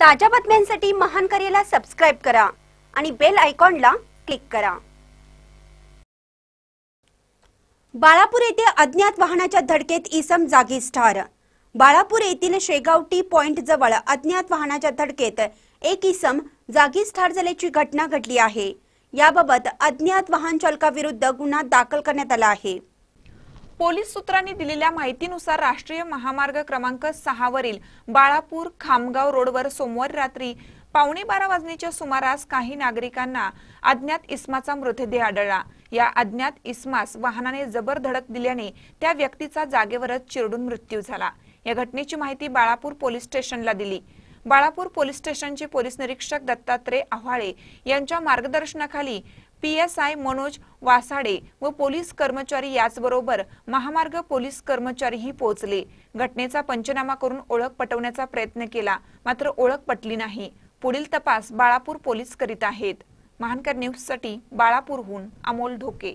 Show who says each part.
Speaker 1: ताज्या बातम्यांसाठी महान करेला सबस्क्राईब करा आणि बेल आयकॉनला क्लिक करा बाळापूर येथे अज्ञात वाहनाच्या धडकेत इसम जागीच ठार बाळापूर येथील शेगावटी पॉइंट जवळ अज्ञात वाहनाच्या धडकेत एक इसम जागीच ठार झाल्याची घटना घडली आहे याबाबत अज्ञात वाहन चालकाविरुद्ध गुन्हा दाखल करण्यात आला आहे
Speaker 2: पोलीस सूत्रांनी दिलेल्या माहितीनुसार राष्ट्रीय महामार्ग क्रमांक सहावरील बाळापूर खामगाव रोडवर सोमवारी रात्री पावणे बारा वाजण्याच्या सुमारास काही नागरिकांना अज्ञात इस्माचा मृतदेह आढळला या अज्ञात इस्मास वाहनाने जबर धडक दिल्याने त्या व्यक्तीचा जागेवरच चिरडून मृत्यू झाला या घटनेची माहिती बाळापूर पोलीस स्टेशनला दिली बाळापूर पोलीस स्टेशनचे पोलीस निरीक्षक दत्तात्रय आव्हाळे यांच्या मार्गदर्शनाखाली पीएसआय मनोज वासाडे व पोलीस कर्मचारी याचबरोबर महामार्ग पोलीस कर्मचारीही पोहोचले घटनेचा पंचनामा करून ओळख पटवण्याचा प्रयत्न केला मात्र ओळख पटली नाही पुढील तपास बाळापूर पोलीस करीत आहेत महानकर न्यूजसाठी बाळापूरहून अमोल धोके